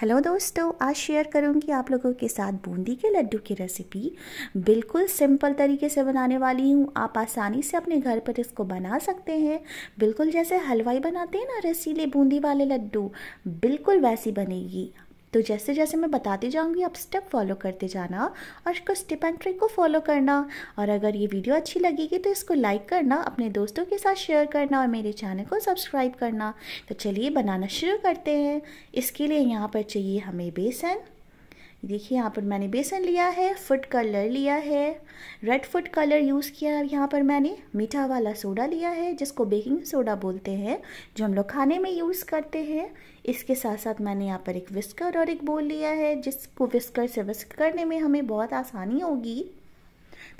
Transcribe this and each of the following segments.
hello दोस्तों आज share करूंगी आप लोगों के साथ बूंदी के लड्डू की रेसिपी बिल्कुल सिंपल तरीके से बनाने वाली हूं आप आसानी से अपने घर पर इसको बना सकते हैं बिल्कुल जैसे हलवाई बनाते हैं ना रसीले बूंदी वाले लड्डू बिल्कुल वैसी बनेगी तो जैसे जैसे मैं बताती जाऊँगी आप स्टेप फॉलो करते जाना और इसको स्टेप एंड ट्रिक को फॉलो करना और अगर ये वीडियो अच्छी लगेगी तो इसको लाइक करना अपने दोस्तों के साथ शेयर करना और मेरे चैनल को सब्सक्राइब करना तो चलिए बनाना शुरू करते हैं इसके लिए यहाँ पर चाहिए हमें बेसन देखिए यहाँ पर मैंने बेसन लिया है फुट कलर लिया है रेड फुट कलर यूज़ किया है यहाँ पर मैंने मीठा वाला सोडा लिया है जिसको बेकिंग सोडा बोलते हैं जो हम लोग खाने में यूज़ करते हैं इसके साथ साथ मैंने यहाँ पर एक विस्कर और एक बोल लिया है जिसको विस्कर से विस्क करने में हमें बहुत आसानी होगी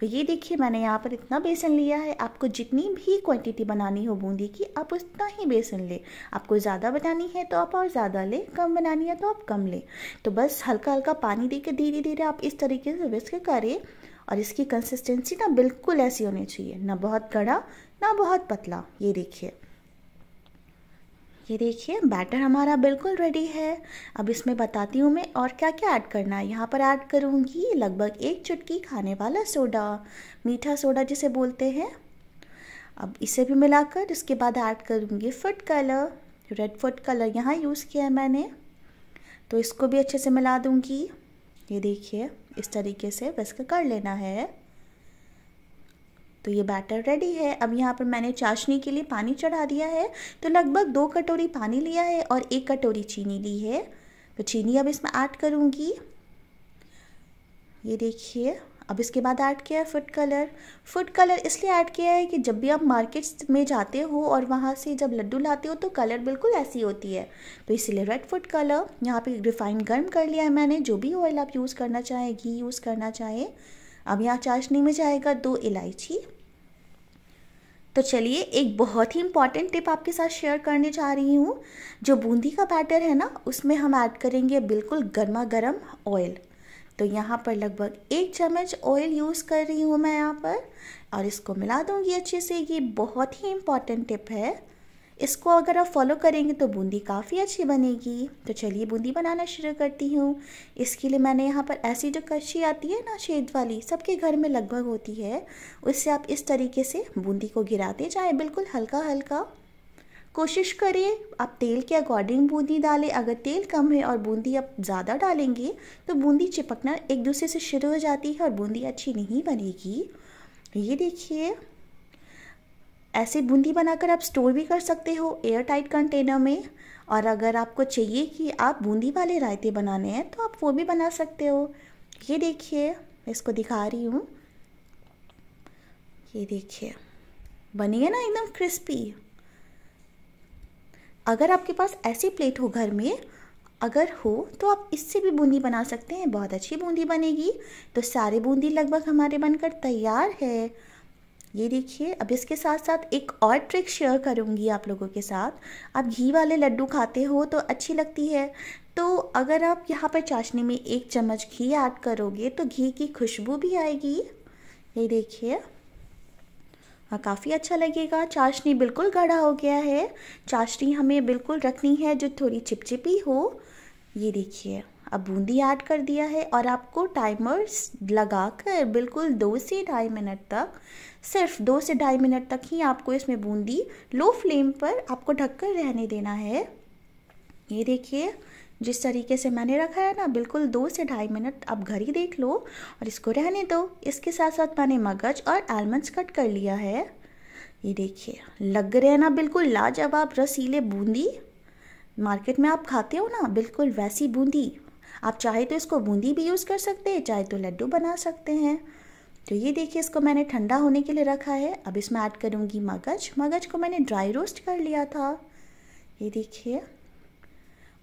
तो ये देखिए मैंने यहाँ पर इतना बेसन लिया है आपको जितनी भी क्वांटिटी बनानी हो बूंदी की आप उतना ही बेसन लें आपको ज़्यादा बनानी है तो आप और ज़्यादा लें कम बनानी है तो आप कम लें तो बस हल्का हल्का पानी दे के धीरे धीरे आप इस तरीके से विस्क करें और इसकी कंसिस्टेंसी ना बिल्कुल ऐसी होनी चाहिए ना बहुत कड़ा ना बहुत पतला ये देखिए ये देखिए बैटर हमारा बिल्कुल रेडी है अब इसमें बताती हूँ मैं और क्या क्या ऐड करना है यहाँ पर ऐड करूँगी लगभग एक चुटकी खाने वाला सोडा मीठा सोडा जिसे बोलते हैं अब इसे भी मिलाकर इसके बाद ऐड करूँगी food colour red food colour यहाँ यूज़ किया है मैंने तो इसको भी अच्छे से मिला दूँगी ये देखिए इस तरीके से बस कर लेना है तो ये बैटर रेडी है अब यहाँ पर मैंने चाशनी के लिए पानी चढ़ा दिया है तो लगभग दो कटोरी पानी लिया है और एक कटोरी चीनी ली है तो चीनी अब इसमें ऐड करूँगी ये देखिए अब इसके बाद ऐड किया है फूड कलर फूड कलर इसलिए ऐड किया है कि जब भी आप मार्केट्स में जाते हो और वहाँ से जब लड्डू लाते हो तो कलर बिल्कुल ऐसी होती है तो इसलिए रेड फूड कलर यहाँ पे रिफाइंड गर्म कर लिया है मैंने जो भी ऑयल आप यूज़ करना चाहें घी यूज़ करना चाहें अब यहाँ चाशनी में जाएगा दो इलायची तो चलिए एक बहुत ही इंपॉर्टेंट टिप आपके साथ शेयर करने जा रही हूँ जो बूंदी का बैटर है ना उसमें हम ऐड करेंगे बिल्कुल गर्मा गर्म ऑयल तो यहाँ पर लगभग एक चम्मच ऑयल यूज़ कर रही हूँ मैं यहाँ पर और इसको मिला दूँगी अच्छे से ये बहुत ही इम्पॉर्टेंट टिप है इसको अगर आप फॉलो करेंगे तो बूंदी काफ़ी अच्छी बनेगी तो चलिए बूंदी बनाना शुरू करती हूँ इसके लिए मैंने यहाँ पर ऐसी जो कच्ची आती है ना शेद वाली सबके घर में लगभग होती है उससे आप इस तरीके से बूंदी को गिराते जाए बिल्कुल हल्का हल्का कोशिश करिए आप तेल के अकॉर्डिंग बूंदी डालें अगर तेल कम है और बूंदी आप ज़्यादा डालेंगे तो बूंदी चिपकना एक दूसरे से शुरू हो जाती है और बूंदी अच्छी नहीं बनेगी ये देखिए ऐसे बूंदी बनाकर आप स्टोर भी कर सकते हो एयर टाइट कंटेनर में और अगर आपको चाहिए कि आप बूंदी वाले रायते बनाने हैं तो आप वो भी बना सकते हो ये देखिए मैं इसको दिखा रही हूँ ये देखिए बनी है ना एकदम क्रिस्पी अगर आपके पास ऐसी प्लेट हो घर में अगर हो तो आप इससे भी बूंदी बना सकते हैं बहुत अच्छी बूंदी बनेगी तो सारे बूंदी लगभग हमारे बनकर तैयार है ये देखिए अब इसके साथ साथ एक और ट्रिक शेयर करूँगी आप लोगों के साथ आप घी वाले लड्डू खाते हो तो अच्छी लगती है तो अगर आप यहाँ पर चाशनी में एक चम्मच घी ऐड करोगे तो घी की खुशबू भी आएगी ये देखिए हाँ काफ़ी अच्छा लगेगा चाशनी बिल्कुल गाढ़ा हो गया है चाशनी हमें बिल्कुल रखनी है जो थोड़ी चिपचिपी हो ये देखिए अब बूंदी ऐड कर दिया है और आपको टाइमर्स लगाकर बिल्कुल दो से ढाई मिनट तक सिर्फ दो से ढाई मिनट तक ही आपको इसमें बूंदी लो फ्लेम पर आपको ढककर रहने देना है ये देखिए जिस तरीके से मैंने रखा है ना बिल्कुल दो से ढाई मिनट आप घर ही देख लो और इसको रहने दो इसके साथ साथ मैंने मगज और आलमंड्स कट कर लिया है ये देखिए लग रहे हैं ना बिल्कुल लाजवाब रसीले बूंदी मार्केट में आप खाते हो ना बिल्कुल वैसी बूंदी आप चाहे तो इसको बूंदी भी यूज़ कर सकते हैं चाहे तो लड्डू बना सकते हैं तो ये देखिए इसको मैंने ठंडा होने के लिए रखा है अब इसमें ऐड करूँगी मगज मगज को मैंने ड्राई रोस्ट कर लिया था ये देखिए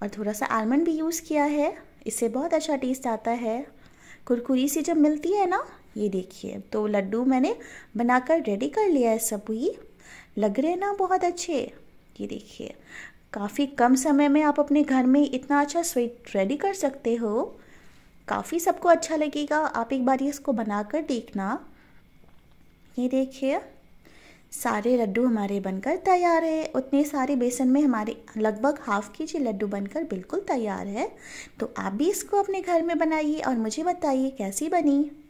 और थोड़ा सा आलमंड भी यूज़ किया है इससे बहुत अच्छा टेस्ट आता है कुरकुरी सी जब मिलती है ना ये देखिए तो लड्डू मैंने बनाकर रेडी कर लिया है सब ही लग रहे हैं ना बहुत अच्छे ये देखिए काफ़ी कम समय में आप अपने घर में इतना अच्छा स्वीट रेडी कर सकते हो काफ़ी सबको अच्छा लगेगा आप एक बार इसको बनाकर देखना ये देखिए सारे लड्डू हमारे बनकर तैयार है उतने सारे बेसन में हमारे लगभग हाफ के जी लड्डू बनकर बिल्कुल तैयार है तो आप भी इसको अपने घर में बनाइए और मुझे बताइए कैसी बनी